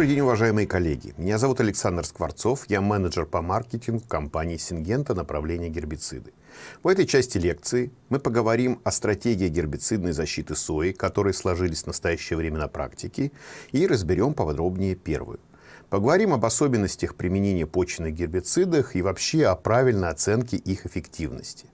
Добрый день, уважаемые коллеги. Меня зовут Александр Скворцов, я менеджер по маркетингу компании «Сингента» направления гербициды. В этой части лекции мы поговорим о стратегии гербицидной защиты сои, которые сложились в настоящее время на практике, и разберем поподробнее первую. Поговорим об особенностях применения почвенных гербицидов и вообще о правильной оценке их эффективности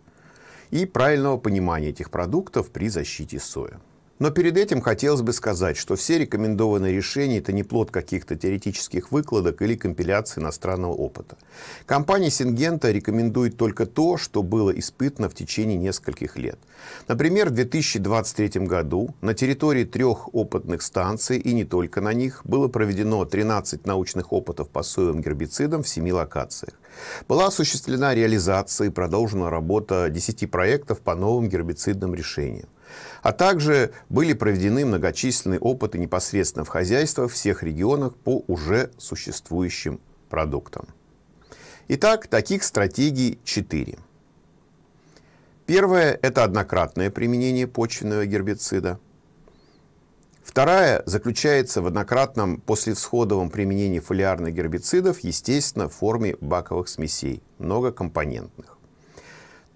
и правильного понимания этих продуктов при защите соя. Но перед этим хотелось бы сказать, что все рекомендованные решения – это не плод каких-то теоретических выкладок или компиляции иностранного опыта. Компания Сингента рекомендует только то, что было испытано в течение нескольких лет. Например, в 2023 году на территории трех опытных станций и не только на них было проведено 13 научных опытов по соевым гербицидам в семи локациях. Была осуществлена реализация и продолжена работа 10 проектов по новым гербицидным решениям. А также были проведены многочисленные опыты непосредственно в хозяйствах всех регионах по уже существующим продуктам. Итак, таких стратегий четыре. Первое – это однократное применение почвенного гербицида. Вторая заключается в однократном послевсходовом применении фолиарных гербицидов, естественно, в форме баковых смесей, многокомпонентных.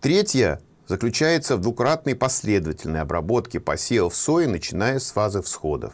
Третья заключается в двукратной последовательной обработке посевов сои, начиная с фазы всходов.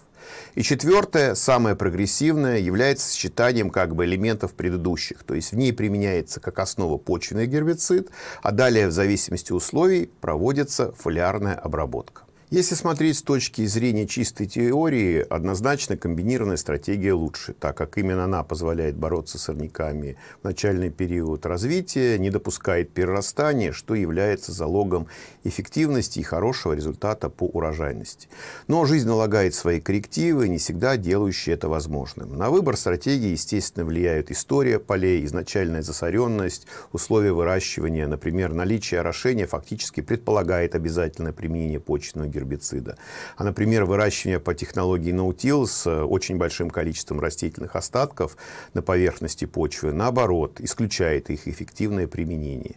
И четвертое, самое прогрессивное, является сочетанием как бы элементов предыдущих. То есть в ней применяется как основа почвенный гербицид, а далее в зависимости условий проводится фолиарная обработка. Если смотреть с точки зрения чистой теории, однозначно комбинированная стратегия лучше, так как именно она позволяет бороться с сорняками в начальный период развития, не допускает перерастания, что является залогом эффективности и хорошего результата по урожайности. Но жизнь налагает свои коррективы, не всегда делающие это возможным. На выбор стратегии, естественно, влияют история полей, изначальная засоренность, условия выращивания. Например, наличие орошения фактически предполагает обязательное применение почвенного гербицида. А, например, выращивание по технологии наутил с э, очень большим количеством растительных остатков на поверхности почвы, наоборот, исключает их эффективное применение.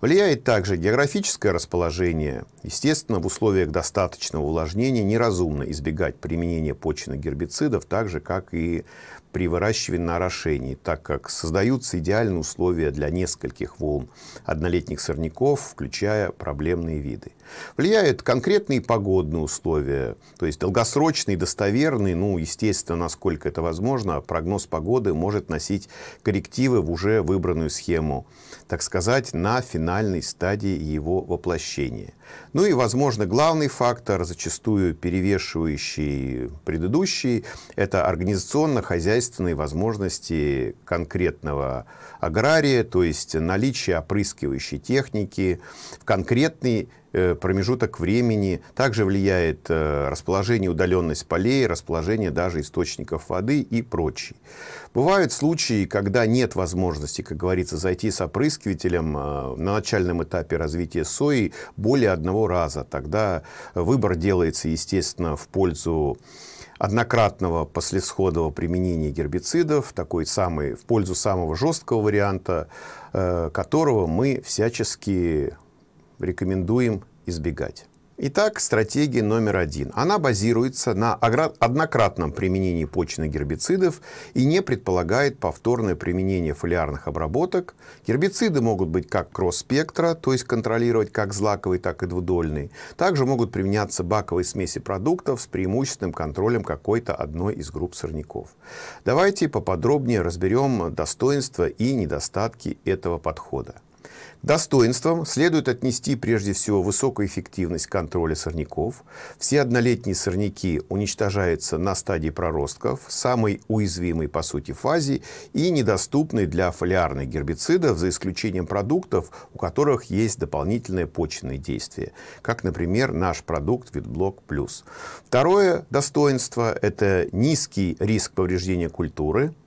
Влияет также географическое расположение. Естественно, в условиях достаточного увлажнения неразумно избегать применения почвенных гербицидов, так же, как и при выращивании на орошении, так как создаются идеальные условия для нескольких волн однолетних сорняков, включая проблемные виды. Влияют конкретные погодные условия, то есть долгосрочный, достоверный, ну, естественно, насколько это возможно, прогноз погоды может носить коррективы в уже выбранную схему так сказать, на финальной стадии его воплощения. Ну и, возможно, главный фактор, зачастую перевешивающий предыдущий, это организационно-хозяйственные возможности конкретного агрария, то есть наличие опрыскивающей техники в конкретный Э, промежуток времени. Также влияет э, расположение, удаленность полей, расположение даже источников воды и прочее. Бывают случаи, когда нет возможности, как говорится, зайти с опрыскивателем э, на начальном этапе развития сои более одного раза. Тогда выбор делается, естественно, в пользу однократного послесходового применения гербицидов, такой самый, в пользу самого жесткого варианта, которого мы всячески рекомендуем избегать. Итак, стратегия номер один. Она базируется на однократном применении почных гербицидов и не предполагает повторное применение фолиарных обработок. Гербициды могут быть как кросс-спектра, то есть контролировать как злаковые, так и двудольные. Также могут применяться баковые смеси продуктов с преимущественным контролем какой-то одной из групп сорняков. Давайте поподробнее разберем достоинства и недостатки этого подхода. Достоинством следует отнести прежде всего высокую эффективность контроля сорняков. Все однолетние сорняки уничтожаются на стадии проростков, самой уязвимой по сути фазе и недоступны для фолиарных гербицидов, за исключением продуктов, у которых есть дополнительное почечное действие, как, например, наш продукт Витблок Плюс. Второе достоинство – это низкий риск повреждения культуры –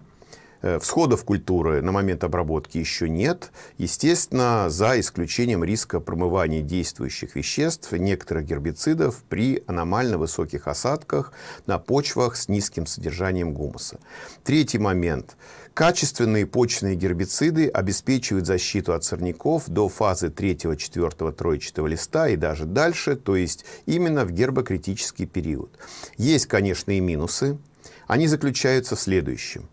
Э, всходов культуры на момент обработки еще нет. Естественно, за исключением риска промывания действующих веществ, некоторых гербицидов при аномально высоких осадках на почвах с низким содержанием гумуса. Третий момент. Качественные почные гербициды обеспечивают защиту от сорняков до фазы 3, 4, троечатого листа и даже дальше, то есть именно в гербокритический период. Есть, конечно, и минусы. Они заключаются в следующем.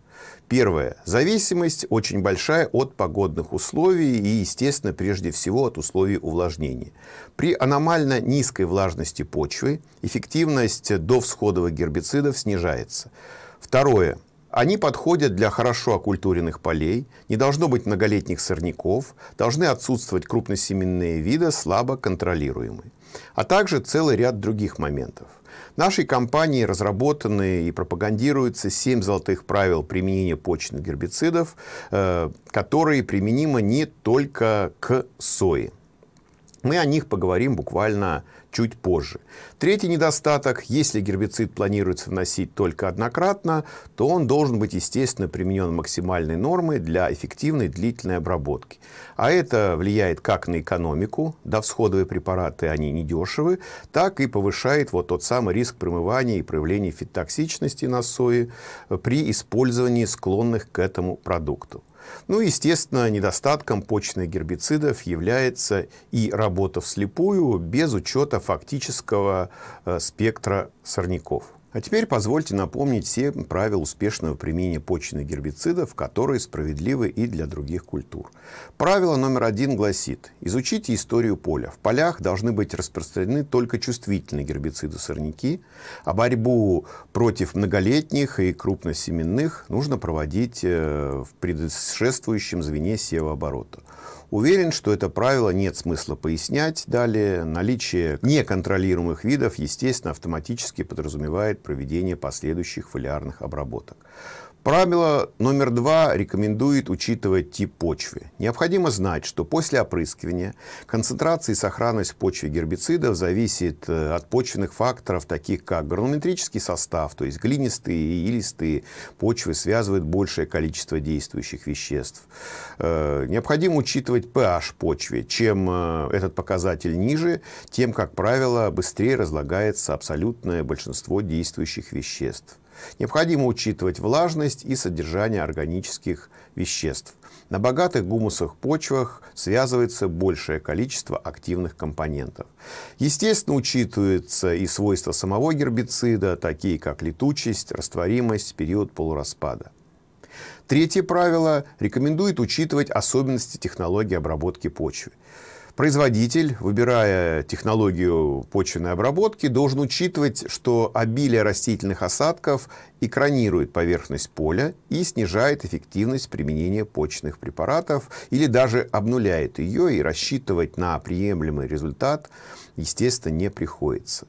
Первое. Зависимость очень большая от погодных условий и, естественно, прежде всего от условий увлажнения. При аномально низкой влажности почвы эффективность довсходовых гербицидов снижается. Второе. Они подходят для хорошо окультуренных полей, не должно быть многолетних сорняков, должны отсутствовать крупносеменные виды, слабо контролируемые. А также целый ряд других моментов – Нашей компанией разработаны и пропагандируются 7 золотых правил применения почных гербицидов, э, которые применимы не только к сои. Мы о них поговорим буквально чуть позже. Третий недостаток. Если гербицид планируется вносить только однократно, то он должен быть, естественно, применен максимальной нормой для эффективной длительной обработки. А это влияет как на экономику, да всходовые препараты, они недешевы, так и повышает вот тот самый риск промывания и проявления фитотоксичности на сое э, при использовании склонных к этому продукту. Ну, естественно, недостатком почных гербицидов является и работа вслепую, без учета фактического Э, спектра сорняков. А теперь позвольте напомнить все правила успешного применения почвенных гербицидов, которые справедливы и для других культур. Правило номер один гласит, изучите историю поля. В полях должны быть распространены только чувствительные гербициды сорняки, а борьбу против многолетних и крупносеменных нужно проводить э, в предшествующем звене севооборота. Уверен, что это правило нет смысла пояснять. Далее, наличие неконтролируемых видов, естественно, автоматически подразумевает проведение последующих фолиарных обработок. Правило номер два рекомендует учитывать тип почвы. Необходимо знать, что после опрыскивания концентрация и сохранность почвы гербицидов зависит э, от почвенных факторов, таких как гранулометрический состав, то есть глинистые и илистые почвы связывают большее количество действующих веществ. Э, необходимо учитывать pH почвы. Чем э, этот показатель ниже, тем, как правило, быстрее разлагается абсолютное большинство действующих веществ. Необходимо учитывать влажность и содержание органических веществ. На богатых гумусовых почвах связывается большее количество активных компонентов. Естественно, учитываются и свойства самого гербицида, такие как летучесть, растворимость, период полураспада. Третье правило рекомендует учитывать особенности технологии обработки почвы. Производитель, выбирая технологию почвенной обработки, должен учитывать, что обилие растительных осадков экранирует поверхность поля и снижает эффективность применения почечных препаратов или даже обнуляет ее и рассчитывать на приемлемый результат, естественно, не приходится.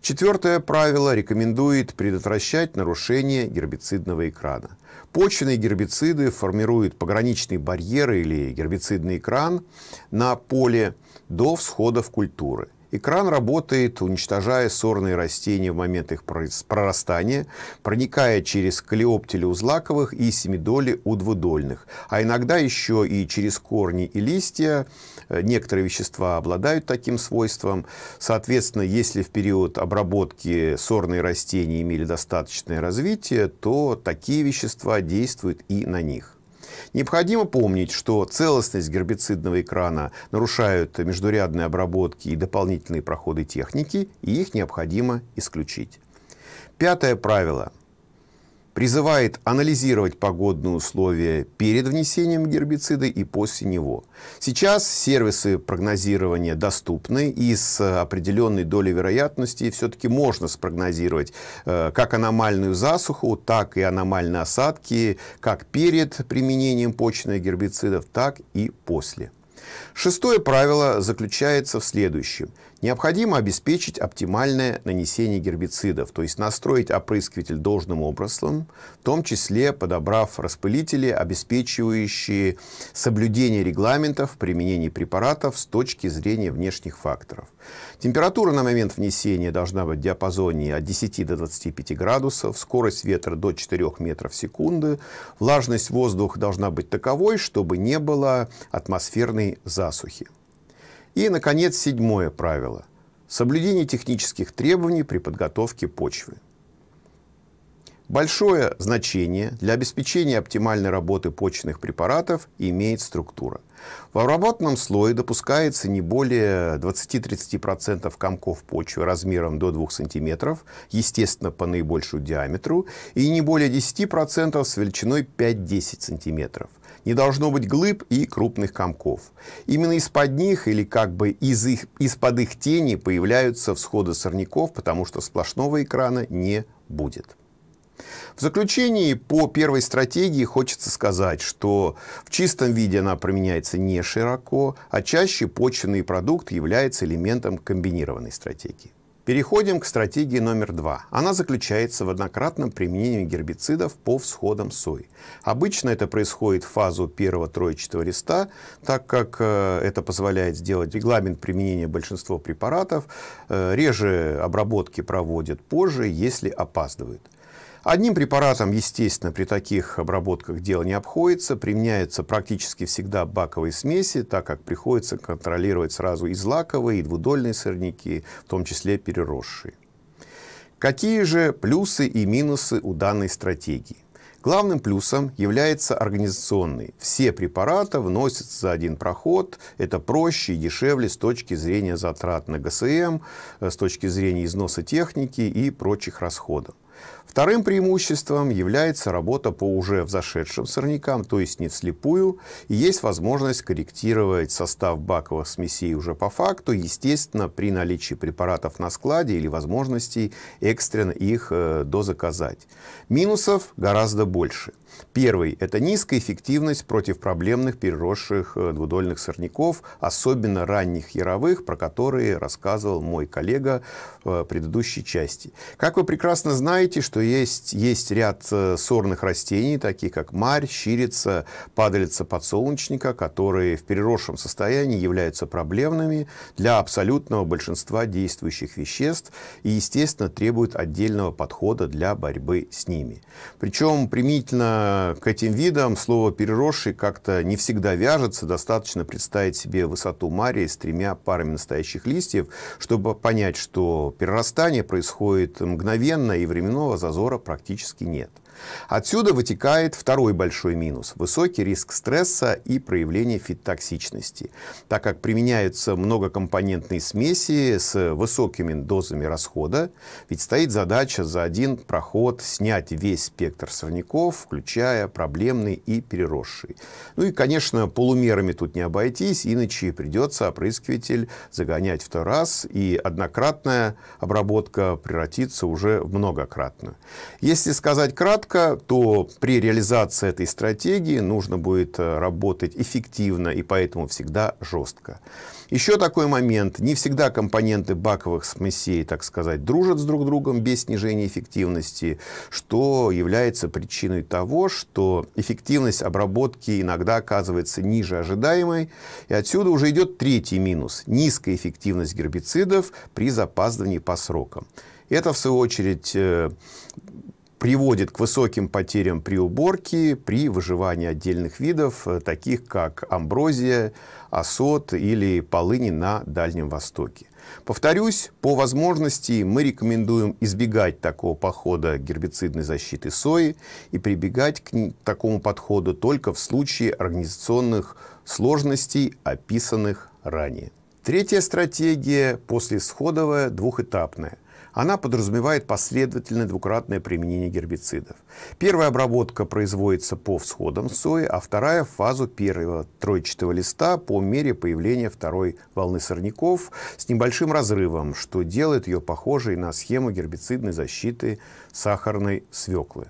Четвертое правило рекомендует предотвращать нарушение гербицидного экрана. Почвенные гербициды формируют пограничный барьер или гербицидный экран на поле до всходов культуры. Экран работает, уничтожая сорные растения в момент их прорастания, проникая через калиоптили у злаковых и семидоли у двудольных, а иногда еще и через корни и листья. Э, некоторые вещества обладают таким свойством. Соответственно, если в период обработки сорные растения имели достаточное развитие, то такие вещества действуют и на них. Необходимо помнить, что целостность гербицидного экрана нарушают междурядные обработки и дополнительные проходы техники, и их необходимо исключить. Пятое правило – призывает анализировать погодные условия перед внесением гербицида и после него. Сейчас сервисы прогнозирования доступны, и с э, определенной долей вероятности все-таки можно спрогнозировать э, как аномальную засуху, так и аномальные осадки, как перед применением почных гербицидов, так и после. Шестое правило заключается в следующем. Необходимо обеспечить оптимальное нанесение гербицидов, то есть настроить опрыскиватель должным образом, в том числе подобрав распылители, обеспечивающие соблюдение регламентов применения препаратов с точки зрения внешних факторов. Температура на момент внесения должна быть в диапазоне от 10 до 25 градусов, скорость ветра до 4 метров в секунду, влажность воздуха должна быть таковой, чтобы не было атмосферной засухи. И, наконец, седьмое правило – соблюдение технических требований при подготовке почвы. Большое значение для обеспечения оптимальной работы почечных препаратов имеет структура. В обработанном слое допускается не более 20-30% комков почвы размером до 2 см, естественно, по наибольшему диаметру, и не более 10% с величиной 5-10 см. Не должно быть глыб и крупных комков. Именно из-под них или как бы из их, из-под их тени появляются всходы сорняков, потому что сплошного экрана не будет. В заключении по первой стратегии хочется сказать, что в чистом виде она применяется не широко, а чаще почвенный продукт является элементом комбинированной стратегии. Переходим к стратегии номер два. Она заключается в однократном применении гербицидов по всходам сои. Обычно это происходит в фазу первого троечного листа, так как э, это позволяет сделать регламент применения большинства препаратов. Э, реже обработки проводят позже, если опаздывают. Одним препаратом, естественно, при таких обработках дело не обходится. Применяются практически всегда баковые смеси, так как приходится контролировать сразу и злаковые, и двудольные сорняки, в том числе переросшие. Какие же плюсы и минусы у данной стратегии? Главным плюсом является организационный. Все препараты вносятся за один проход. Это проще и дешевле с точки зрения затрат на ГСМ, э, с точки зрения износа техники и прочих расходов. Вторым преимуществом является работа по уже взошедшим сорнякам, то есть не вслепую, и есть возможность корректировать состав баковых смесей уже по факту, естественно, при наличии препаратов на складе или возможностей экстренно их э, дозаказать. Минусов гораздо больше – Первый – это низкая эффективность против проблемных переросших э, двудольных сорняков, особенно ранних яровых, про которые рассказывал мой коллега в э, предыдущей части. Как вы прекрасно знаете, что есть, есть ряд э, сорных растений, такие как марь, щирица, падалица подсолнечника, которые в переросшем состоянии являются проблемными для абсолютного большинства действующих веществ и, естественно, требуют отдельного подхода для борьбы с ними. Причем применительно Э, к этим видам слово «переросший» как-то не всегда вяжется. Достаточно представить себе высоту марии с тремя парами настоящих листьев, чтобы понять, что перерастание происходит мгновенно и временного зазора практически нет. Отсюда вытекает второй большой минус – высокий риск стресса и проявление фиттоксичности, так как применяются многокомпонентные смеси с высокими дозами расхода, ведь стоит задача за один проход снять весь спектр сорняков, включая проблемный и переросший. Ну и, конечно, полумерами тут не обойтись, иначе придется опрыскиватель загонять второй раз, и однократная обработка превратится уже в многократную. Если сказать кратко, четко, то при реализации этой стратегии нужно будет э, работать эффективно и поэтому всегда жестко. Еще такой момент. Не всегда компоненты баковых смесей, так сказать, дружат с друг другом без снижения эффективности, что является причиной того, что эффективность обработки иногда оказывается ниже ожидаемой. И отсюда уже идет третий минус. Низкая эффективность гербицидов при запаздывании по срокам. Это, в свою очередь, э, приводит к высоким потерям при уборке, при выживании отдельных видов, э, таких как амброзия, осот или полыни на Дальнем Востоке. Повторюсь, по возможности мы рекомендуем избегать такого похода гербицидной защиты сои и прибегать к такому подходу только в случае организационных сложностей, описанных ранее. Третья стратегия послесходовая двухэтапная. Она подразумевает последовательное двукратное применение гербицидов. Первая обработка производится по всходам сои, а вторая – в фазу первого тройчатого листа по мере появления второй волны сорняков с небольшим разрывом, что делает ее похожей на схему гербицидной защиты сахарной свеклы.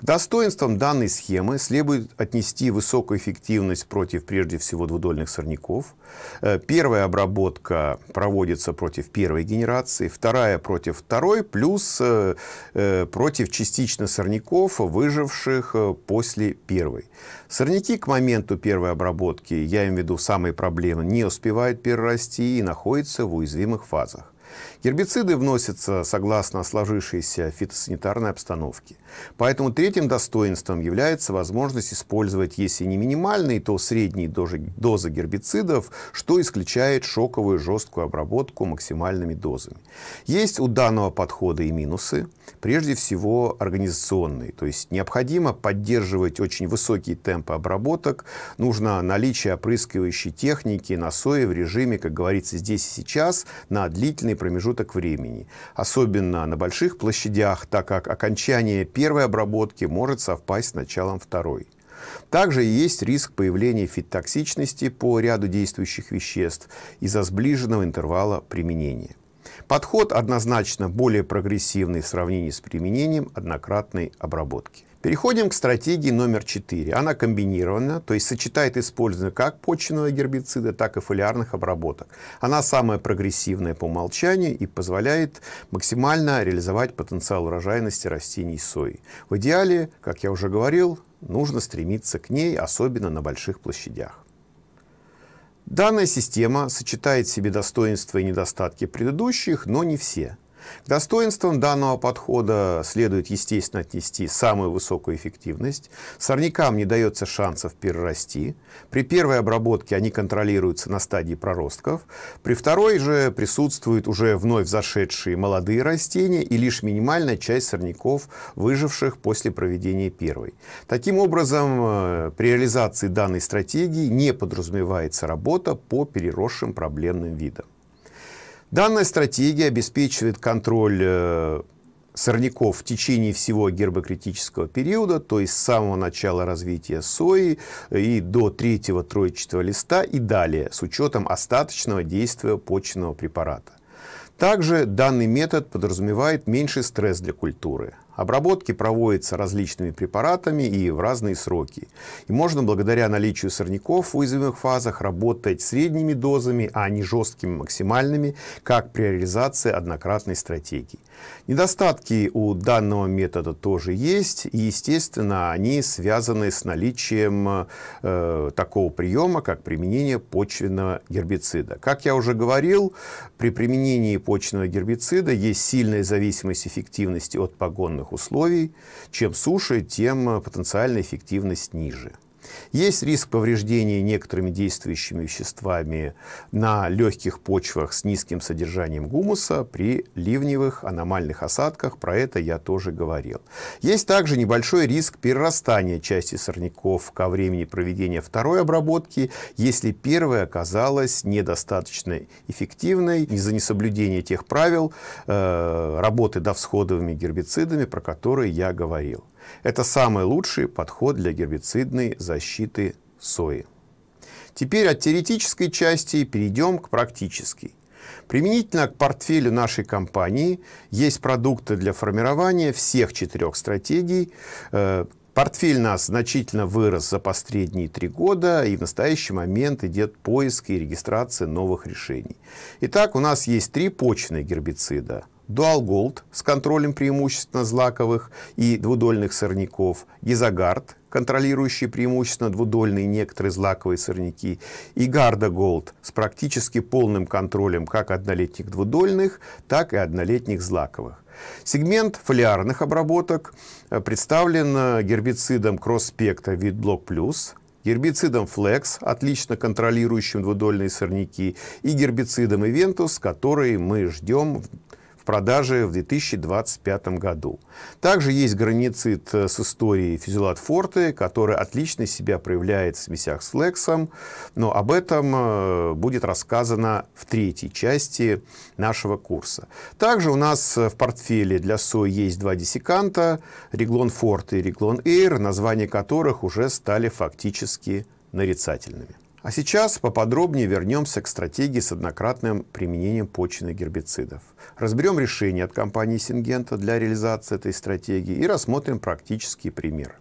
К достоинствам данной схемы следует отнести высокую эффективность против прежде всего двудольных сорняков. Э, первая обработка проводится против первой генерации, вторая против второй, плюс э, э, против частично сорняков, выживших после первой. Сорняки к моменту первой обработки, я имею в виду самые проблемы, не успевают перерасти и находятся в уязвимых фазах. Гербициды вносятся согласно сложившейся фитосанитарной обстановке. Поэтому третьим достоинством является возможность использовать, если не минимальные, то средние дозы, дозы гербицидов, что исключает шоковую жесткую обработку максимальными дозами. Есть у данного подхода и минусы. Прежде всего, организационные. То есть необходимо поддерживать очень высокие темпы обработок. Нужно наличие опрыскивающей техники на сое в режиме, как говорится, здесь и сейчас, на длительный промежуток времени, особенно на больших площадях, так как окончание первой обработки может совпасть с началом второй. Также есть риск появления фитотоксичности по ряду действующих веществ из-за сближенного интервала применения. Подход однозначно более прогрессивный в сравнении с применением однократной обработки. Переходим к стратегии номер 4. Она комбинирована, то есть сочетает использование как почвенного гербицида, так и фолиарных обработок. Она самая прогрессивная по умолчанию и позволяет максимально реализовать потенциал урожайности растений сои. В идеале, как я уже говорил, нужно стремиться к ней, особенно на больших площадях. Данная система сочетает в себе достоинства и недостатки предыдущих, но не все – к достоинствам данного подхода следует, естественно, отнести самую высокую эффективность. Сорнякам не дается шансов перерасти. При первой обработке они контролируются на стадии проростков. При второй же присутствуют уже вновь зашедшие молодые растения и лишь минимальная часть сорняков, выживших после проведения первой. Таким образом, э, при реализации данной стратегии не подразумевается работа по переросшим проблемным видам. Данная стратегия обеспечивает контроль э, сорняков в течение всего гербокритического периода, то есть с самого начала развития сои э, и до третьего троечного листа и далее, с учетом остаточного действия почвенного препарата. Также данный метод подразумевает меньший стресс для культуры. Обработки проводятся различными препаратами и в разные сроки. И можно благодаря наличию сорняков в уязвимых фазах работать средними дозами, а не жесткими максимальными, как при реализации однократной стратегии. Недостатки у данного метода тоже есть, и, естественно, они связаны с наличием э, такого приема, как применение почвенного гербицида. Как я уже говорил, при применении почвенного гербицида есть сильная зависимость эффективности от погонных определенных условий. Чем суше, тем э, потенциальная эффективность ниже. Есть риск повреждения некоторыми действующими веществами на легких почвах с низким содержанием гумуса при ливневых аномальных осадках. Про это я тоже говорил. Есть также небольшой риск перерастания части сорняков ко времени проведения второй обработки, если первая оказалась недостаточно эффективной из-за несоблюдения тех правил э, работы довсходовыми гербицидами, про которые я говорил. Это самый лучший подход для гербицидной защиты сои. Теперь от теоретической части перейдем к практической. Применительно к портфелю нашей компании есть продукты для формирования всех четырех стратегий. Э, портфель нас значительно вырос за последние три года, и в настоящий момент идет поиск и регистрация новых решений. Итак, у нас есть три почные гербицида – Dual Gold с контролем преимущественно злаковых и двудольных сорняков, Гизагард, контролирующий преимущественно двудольные некоторые злаковые сорняки, и Гарда Голд с практически полным контролем как однолетних двудольных, так и однолетних злаковых. Сегмент фолиарных обработок э, представлен э, гербицидом кросс-спекта вид Плюс, гербицидом Flex, отлично контролирующим двудольные сорняки, и гербицидом Ивентус, который мы ждем продаже в 2025 году. Также есть границит э, с историей Фюзелат Форте, который отлично себя проявляет в смесях с Лексом, но об этом э, будет рассказано в третьей части нашего курса. Также у нас э, в портфеле для СО есть два десиканта, Реглон Форте и Реглон Эйр, названия которых уже стали фактически нарицательными. А сейчас поподробнее вернемся к стратегии с однократным применением почвенных гербицидов. Разберем решение от компании Сингента для реализации этой стратегии и рассмотрим практический пример.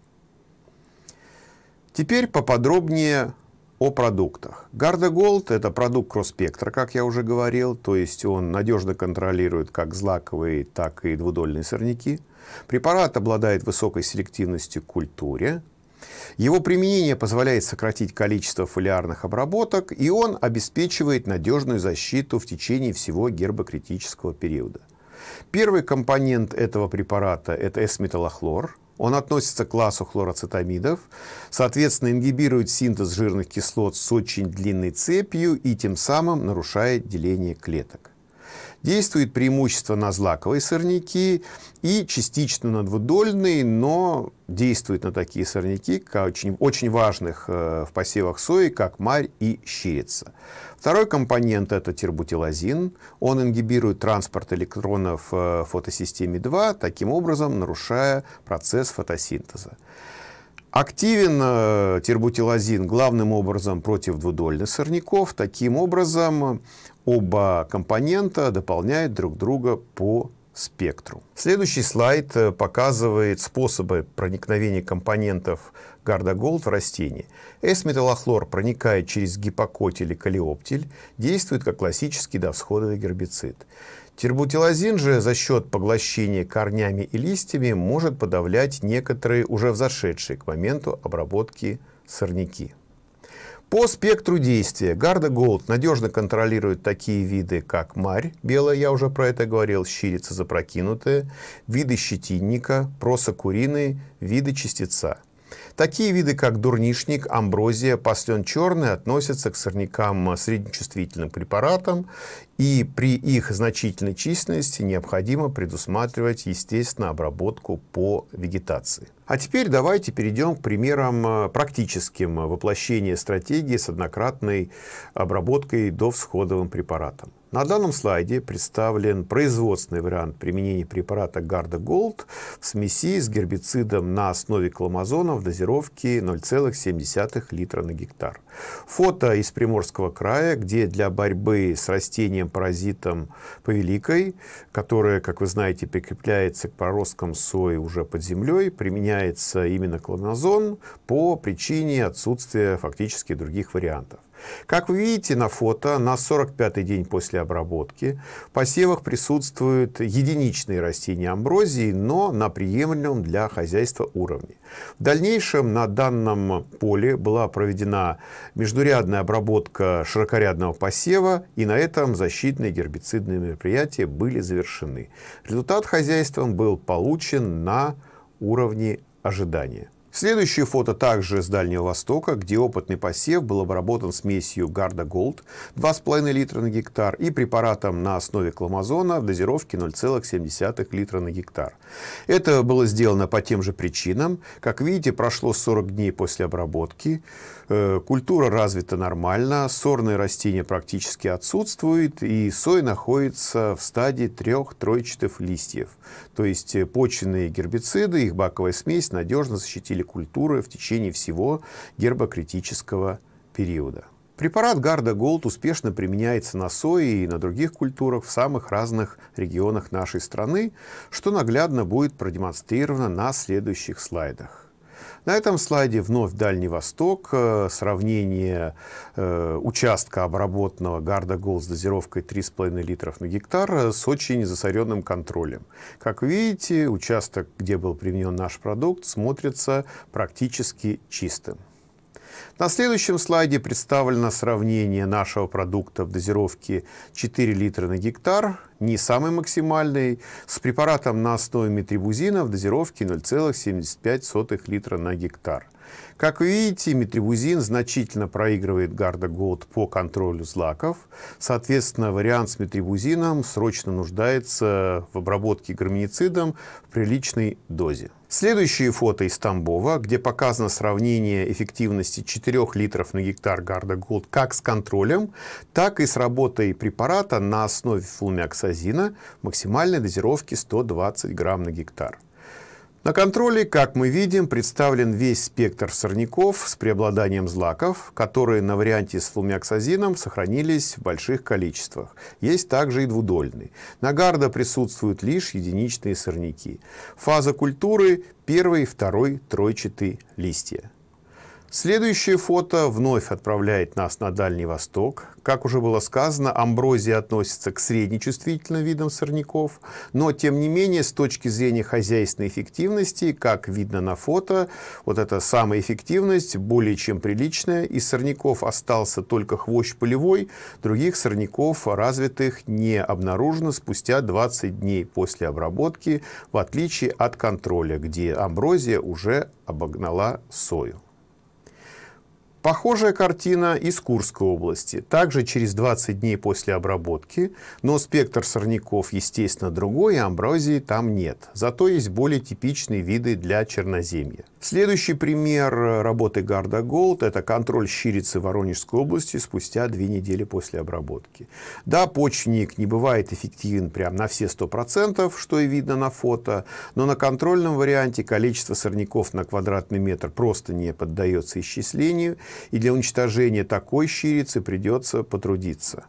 Теперь поподробнее о продуктах. Гарда Голд – это продукт кросс-спектра, как я уже говорил, то есть он надежно контролирует как злаковые, так и двудольные сорняки. Препарат обладает высокой селективностью к культуре, его применение позволяет сократить количество фолиарных обработок, и он обеспечивает надежную защиту в течение всего гербокритического периода. Первый компонент этого препарата – это эсметалохлор. Он относится к классу хлороцетамидов, соответственно, ингибирует синтез жирных кислот с очень длинной цепью и тем самым нарушает деление клеток действует преимущество на злаковые сорняки и частично на двудольные, но действует на такие сорняки, очень, очень важных э, в посевах сои, как марь и щирица. Второй компонент – это тербутилазин. Он ингибирует транспорт электронов в э, фотосистеме 2, таким образом нарушая процесс фотосинтеза. Активен э, тербутилазин главным образом против двудольных сорняков. Таким образом, Оба компонента дополняют друг друга по спектру. Следующий слайд э, показывает способы проникновения компонентов гардоголд в растении. С-металлохлор проникает через гипокотиль и калиоптиль, действует как классический довсходовый гербицид. Тербутилазин же за счет поглощения корнями и листьями может подавлять некоторые уже взошедшие к моменту обработки сорняки. По спектру действия Гарда Голд надежно контролирует такие виды, как марь, белая, я уже про это говорил, щирица запрокинутая, виды щетинника, просокуриные, виды частица – Такие виды, как дурнишник, амброзия, паслен черный, относятся к сорнякам э, среднечувствительным препаратам, и при их значительной численности необходимо предусматривать, естественно, обработку по вегетации. А теперь давайте перейдем к примерам э, практическим воплощения стратегии с однократной обработкой до всходовым препаратом. На данном слайде представлен производственный вариант применения препарата Гарда Голд в смеси с гербицидом на основе кломазона в дозировке 0,7 литра на гектар. Фото из Приморского края, где для борьбы с растением-паразитом повеликой, которое, как вы знаете, прикрепляется к пороскам сои уже под землей, применяется именно кломазон по причине отсутствия фактически других вариантов. Как вы видите на фото, на 45-й день после обработки в посевах присутствуют единичные растения амброзии, но на приемлемом для хозяйства уровне. В дальнейшем на данном поле была проведена междурядная обработка широкорядного посева, и на этом защитные гербицидные мероприятия были завершены. Результат хозяйством был получен на уровне ожидания. Следующее фото также с Дальнего Востока, где опытный посев был обработан смесью Гарда Голд 2,5 литра на гектар и препаратом на основе кламазона в дозировке 0,7 литра на гектар. Это было сделано по тем же причинам. Как видите, прошло 40 дней после обработки. Э, культура развита нормально, сорные растения практически отсутствуют, и сой находится в стадии трех-тройчатых листьев. То есть э, почвенные гербициды, их баковая смесь надежно защитили культуры в течение всего гербокритического периода. Препарат Гарда Голд успешно применяется на сои и на других культурах в самых разных регионах нашей страны, что наглядно будет продемонстрировано на следующих слайдах. На этом слайде вновь Дальний Восток, э, сравнение э, участка обработанного гарда гол с дозировкой 3,5 литров на гектар э, с очень засоренным контролем. Как видите, участок, где был применен наш продукт, смотрится практически чистым. На следующем слайде представлено сравнение нашего продукта в дозировке 4 литра на гектар, не самый максимальный, с препаратом на основе метрибузина в дозировке 0,75 литра на гектар – как вы видите, метрибузин значительно проигрывает Гарда Голд по контролю злаков. Соответственно, вариант с метрибузином срочно нуждается в обработке громиницидом в приличной дозе. Следующие фото из Тамбова, где показано сравнение эффективности 4 литров на гектар Гарда Голд как с контролем, так и с работой препарата на основе фулмиоксазина максимальной дозировки 120 грамм на гектар. На контроле, как мы видим, представлен весь спектр сорняков с преобладанием злаков, которые на варианте с флумиоксазином сохранились в больших количествах. Есть также и двудольные. На гарда присутствуют лишь единичные сорняки. Фаза культуры – первый, второй, тройчатый листья. Следующее фото вновь отправляет нас на Дальний Восток. Как уже было сказано, амброзия относится к среднечувствительным видам сорняков, но, тем не менее, с точки зрения хозяйственной эффективности, как видно на фото, вот эта самая эффективность более чем приличная. Из сорняков остался только хвощ полевой, других сорняков развитых не обнаружено спустя 20 дней после обработки, в отличие от контроля, где амброзия уже обогнала сою. Похожая картина из Курской области. Также через 20 дней после обработки, но спектр сорняков, естественно, другой, и амброзии там нет. Зато есть более типичные виды для черноземья. Следующий пример работы Гарда Голд – это контроль щирицы в Воронежской области спустя две недели после обработки. Да, почвенник не бывает эффективен прям на все 100%, что и видно на фото, но на контрольном варианте количество сорняков на квадратный метр просто не поддается исчислению, и для уничтожения такой щирицы придется потрудиться.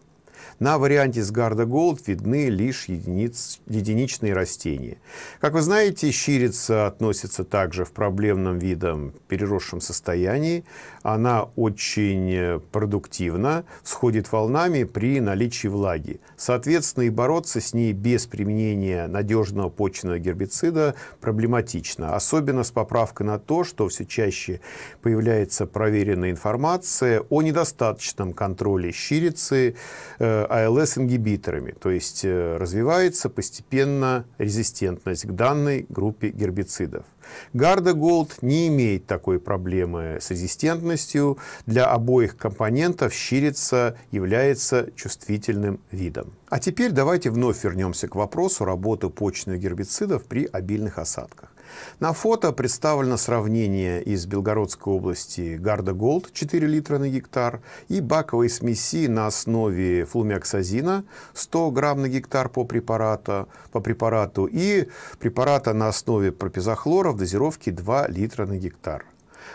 На варианте с Гарда Голд видны лишь единиц, единичные растения. Как вы знаете, щирица относится также в проблемном видом переросшем состоянии она очень э, продуктивна, сходит волнами при наличии влаги. Соответственно, и бороться с ней без применения надежного почвенного гербицида проблематично. Особенно с поправкой на то, что все чаще появляется проверенная информация о недостаточном контроле щирицы э, АЛС-ингибиторами. То есть э, развивается постепенно резистентность к данной группе гербицидов. Гарда Голд не имеет такой проблемы с резистентностью. Для обоих компонентов щирица является чувствительным видом. А теперь давайте вновь вернемся к вопросу работы почных гербицидов при обильных осадках. На фото представлено сравнение из Белгородской области Гарда Голд 4 литра на гектар и баковой смеси на основе флумиоксазина 100 грамм на гектар по препарату, по препарату и препарата на основе пропизохлора в дозировке 2 литра на гектар.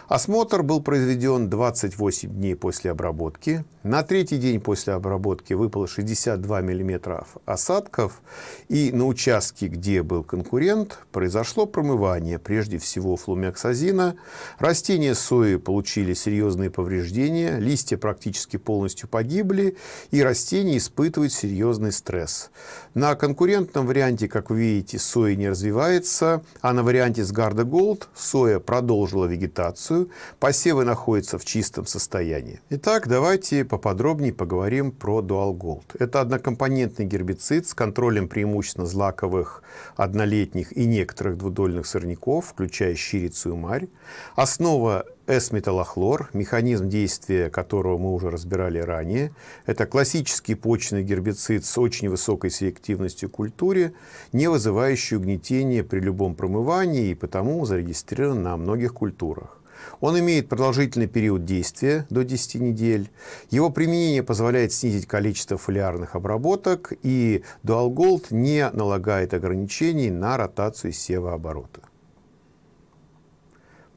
Осмотр был произведен 28 дней после обработки. На третий день после обработки выпало 62 мм осадков. И на участке, где был конкурент, произошло промывание, прежде всего флумиоксазина. Растения сои получили серьезные повреждения, листья практически полностью погибли, и растения испытывают серьезный стресс. На конкурентном варианте, как вы видите, соя не развивается, а на варианте с Гарда Gold соя продолжила вегетацию, продукцию, посевы находятся в чистом состоянии. Итак, давайте поподробнее поговорим про Dual Gold. Это однокомпонентный гербицид с контролем преимущественно злаковых однолетних и некоторых двудольных сорняков, включая щирицу и марь. Основа С-металлохлор, механизм действия которого мы уже разбирали ранее. Это классический почный гербицид с очень высокой селективностью культуре, не вызывающий угнетение при любом промывании и потому зарегистрирован на многих культурах. Он имеет продолжительный период действия до 10 недель. Его применение позволяет снизить количество фолиарных обработок, и Dual Gold не налагает ограничений на ротацию севооборота.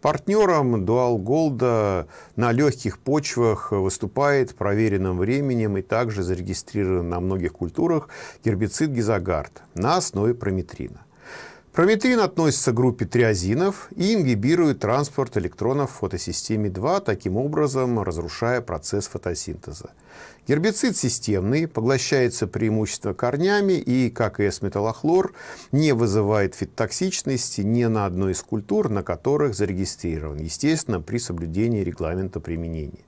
Партнером Dual Gold на легких почвах выступает проверенным временем и также зарегистрирован на многих культурах гербицид гизагард на основе прометрина. Прометрин относится к группе триазинов и ингибирует транспорт электронов в фотосистеме 2, таким образом разрушая процесс фотосинтеза. Гербицид системный, поглощается преимущество корнями и, как и эсметалохлор, не вызывает фитотоксичности ни на одной из культур, на которых зарегистрирован, естественно, при соблюдении регламента применения.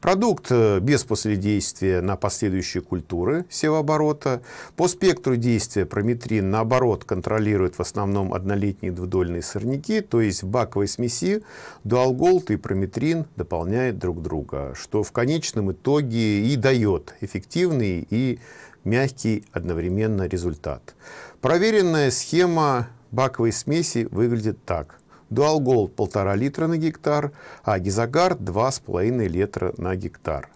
Продукт э, без последействия на последующие культуры севооборота. По спектру действия прометрин, наоборот, контролирует в основном однолетние двудольные сорняки, то есть в баковой смеси дуалголт и прометрин дополняют друг друга, что в конечном итоге и дает эффективный и мягкий одновременно результат. Проверенная схема баковой смеси выглядит так. Дуал Голд 1,5 литра на гектар, а Гизагард 2,5 литра на гектар.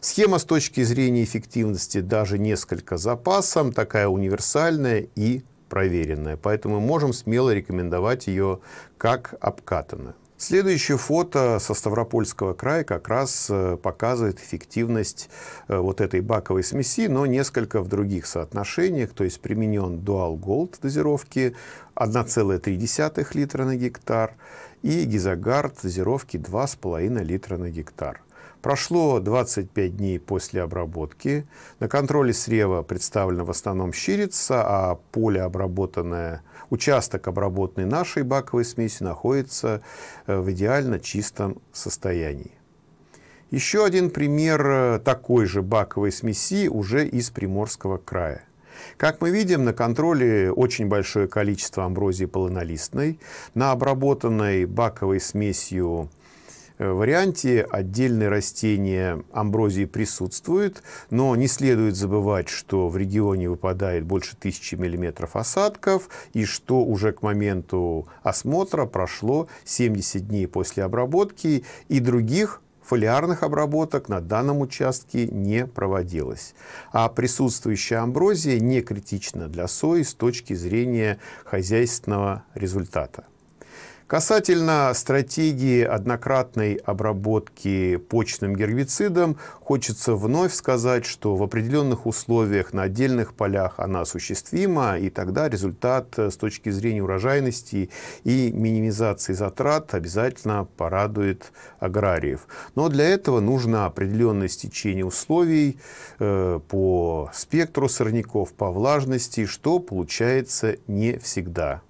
Схема с точки зрения эффективности даже несколько запасом, такая универсальная и проверенная, поэтому мы можем смело рекомендовать ее как обкатанную. Следующее фото со Ставропольского края как раз э, показывает эффективность э, вот этой баковой смеси, но несколько в других соотношениях, то есть применен Dual Gold дозировки 1,3 литра на гектар и Гизогард дозировки 2,5 литра на гектар. Прошло 25 дней после обработки. На контроле срева представлена в основном щирица, а поле обработанное, участок, обработанный нашей баковой смесью, находится э, в идеально чистом состоянии. Еще один пример э, такой же баковой смеси уже из Приморского края. Как мы видим, на контроле очень большое количество амброзии полонолистной. На обработанной баковой смесью Э, варианте отдельные растения амброзии присутствуют, но не следует забывать, что в регионе выпадает больше тысячи миллиметров осадков и что уже к моменту осмотра прошло 70 дней после обработки и других фолиарных обработок на данном участке не проводилось. А присутствующая амброзия не критична для сои с точки зрения хозяйственного результата. Касательно стратегии однократной обработки почным гербицидом, хочется вновь сказать, что в определенных условиях на отдельных полях она осуществима, и тогда результат э, с точки зрения урожайности и минимизации затрат обязательно порадует аграриев. Но для этого нужно определенное стечение условий э, по спектру сорняков, по влажности, что получается не всегда.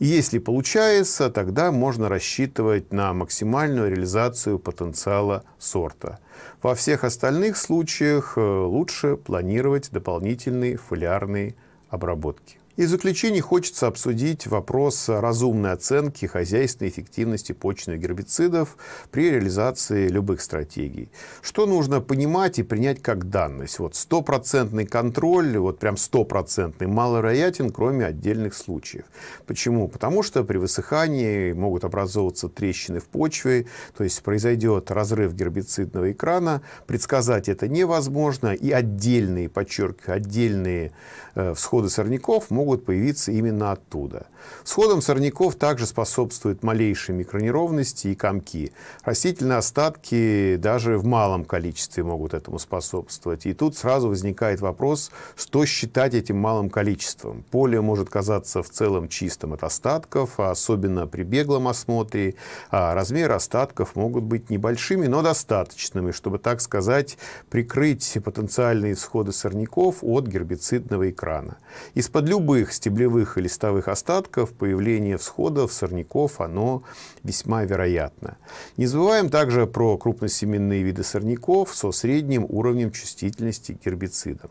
Если получается, тогда можно рассчитывать на максимальную реализацию потенциала сорта. Во всех остальных случаях э, лучше планировать дополнительные фолиарные обработки. И в заключение хочется обсудить вопрос разумной оценки хозяйственной эффективности почных гербицидов при реализации любых стратегий. Что нужно понимать и принять как данность? Вот стопроцентный контроль, вот прям стопроцентный, маловероятен, кроме отдельных случаев. Почему? Потому что при высыхании могут образовываться трещины в почве, то есть произойдет разрыв гербицидного экрана, предсказать это невозможно, и отдельные, подчеркиваю, отдельные э, всходы сорняков могут могут появиться именно оттуда. Сходом сорняков также способствуют малейшие микронеровности и комки. Растительные остатки даже в малом количестве могут этому способствовать. И тут сразу возникает вопрос, что считать этим малым количеством. Поле может казаться в целом чистым от остатков, а особенно при беглом осмотре. А размеры остатков могут быть небольшими, но достаточными, чтобы, так сказать, прикрыть потенциальные исходы сорняков от гербицидного экрана. Из-под любых любых стеблевых и листовых остатков появление всходов, сорняков, оно весьма вероятно. Не забываем также про крупносеменные виды сорняков со средним уровнем чувствительности к гербицидам.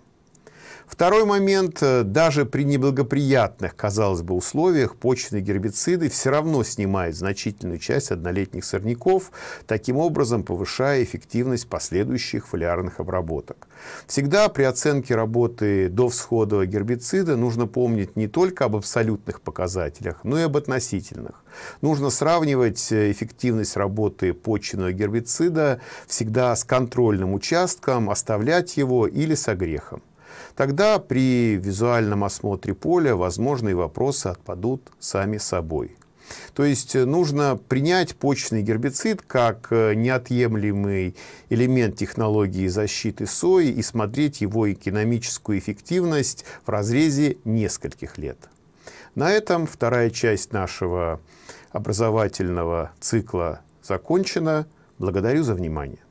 Второй момент, э, даже при неблагоприятных, казалось бы, условиях почвенные гербициды все равно снимают значительную часть однолетних сорняков, таким образом повышая эффективность последующих фолиарных обработок. Всегда при оценке работы до всхода гербицида нужно помнить не только об абсолютных показателях, но и об относительных. Нужно сравнивать э, эффективность работы почвенного гербицида всегда с контрольным участком, оставлять его или с огрехом. Тогда при визуальном осмотре поля возможные вопросы отпадут сами собой. То есть э, нужно принять почечный гербицид как э, неотъемлемый элемент технологии защиты сои и смотреть его экономическую эффективность в разрезе нескольких лет. На этом вторая часть нашего образовательного цикла закончена. Благодарю за внимание.